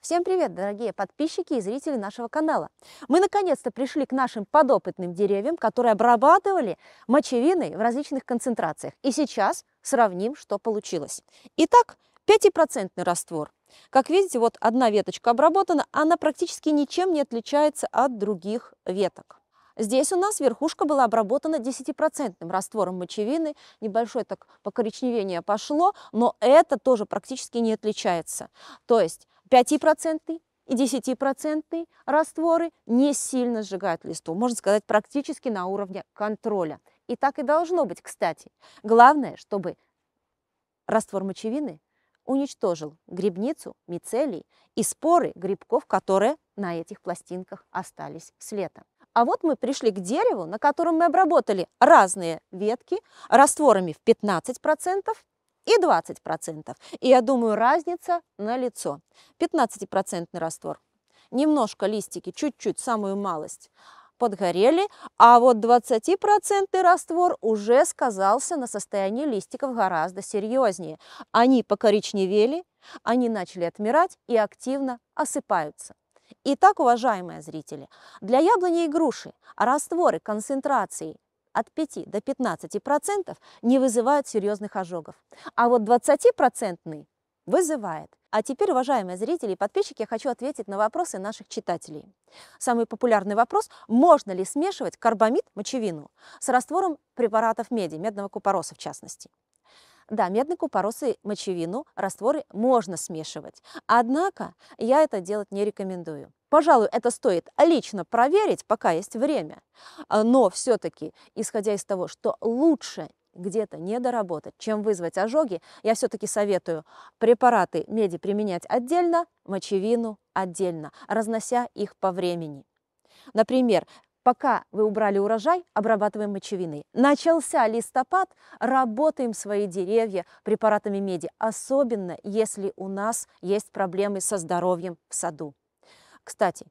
Всем привет, дорогие подписчики и зрители нашего канала! Мы наконец-то пришли к нашим подопытным деревьям, которые обрабатывали мочевиной в различных концентрациях. И сейчас сравним, что получилось. Итак, 5% раствор. Как видите, вот одна веточка обработана, она практически ничем не отличается от других веток. Здесь у нас верхушка была обработана 10% раствором мочевины, небольшое так покоричневение пошло, но это тоже практически не отличается. То есть 5% и 10% растворы не сильно сжигают листву, можно сказать, практически на уровне контроля. И так и должно быть, кстати. Главное, чтобы раствор мочевины уничтожил грибницу, мицелий и споры грибков, которые на этих пластинках остались с лета. А вот мы пришли к дереву, на котором мы обработали разные ветки растворами в 15%, и 20%. И я думаю, разница на лицо. 15% раствор. Немножко листики, чуть-чуть, самую малость подгорели, а вот 20% раствор уже сказался на состоянии листиков гораздо серьезнее. Они покоричневели, они начали отмирать и активно осыпаются. Итак, уважаемые зрители, для яблони и груши а растворы концентрации от 5 до 15% не вызывают серьезных ожогов, а вот 20% вызывает. А теперь, уважаемые зрители и подписчики, я хочу ответить на вопросы наших читателей. Самый популярный вопрос – можно ли смешивать карбамид, мочевину, с раствором препаратов меди, медного купороса в частности? Да, медный купорос и мочевину, растворы можно смешивать. Однако я это делать не рекомендую. Пожалуй, это стоит лично проверить, пока есть время. А, но все-таки, исходя из того, что лучше где-то недоработать, чем вызвать ожоги, я все-таки советую препараты меди применять отдельно, мочевину отдельно, разнося их по времени. Например, пока вы убрали урожай, обрабатываем мочевины. Начался листопад, работаем свои деревья препаратами меди, особенно если у нас есть проблемы со здоровьем в саду. Кстати,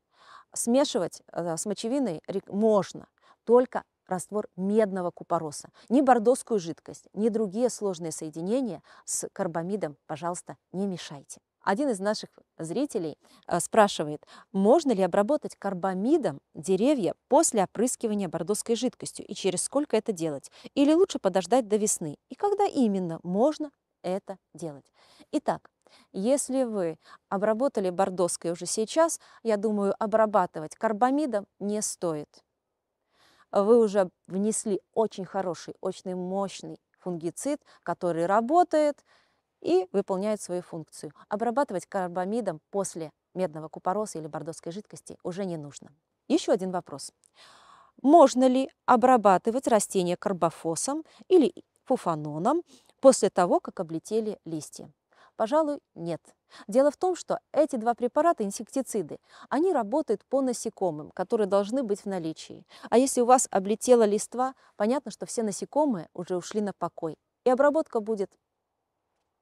смешивать э, с мочевиной можно только раствор медного купороса. Ни бордоскую жидкость, ни другие сложные соединения с карбамидом, пожалуйста, не мешайте. Один из наших зрителей э, спрашивает, можно ли обработать карбамидом деревья после опрыскивания бордоской жидкостью и через сколько это делать? Или лучше подождать до весны? И когда именно можно это делать? Итак, если вы обработали бордоской уже сейчас, я думаю, обрабатывать карбамидом не стоит. Вы уже внесли очень хороший, очень мощный фунгицид, который работает и выполняет свою функцию. Обрабатывать карбамидом после медного купороса или бордоской жидкости уже не нужно. Еще один вопрос. Можно ли обрабатывать растения карбофосом или фуфаноном после того, как облетели листья? Пожалуй, нет. Дело в том, что эти два препарата, инсектициды, они работают по насекомым, которые должны быть в наличии. А если у вас облетела листва, понятно, что все насекомые уже ушли на покой, и обработка будет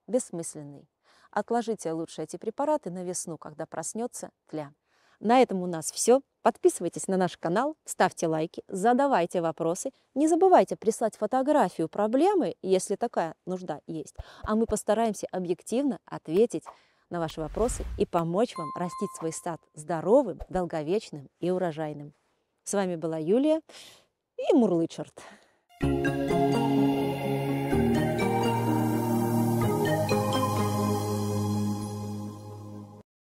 бессмысленной. Отложите лучше эти препараты на весну, когда проснется тля. На этом у нас все. Подписывайтесь на наш канал, ставьте лайки, задавайте вопросы. Не забывайте прислать фотографию проблемы, если такая нужда есть. А мы постараемся объективно ответить на ваши вопросы и помочь вам растить свой сад здоровым, долговечным и урожайным. С вами была Юлия и Мурлычерт. Thank you.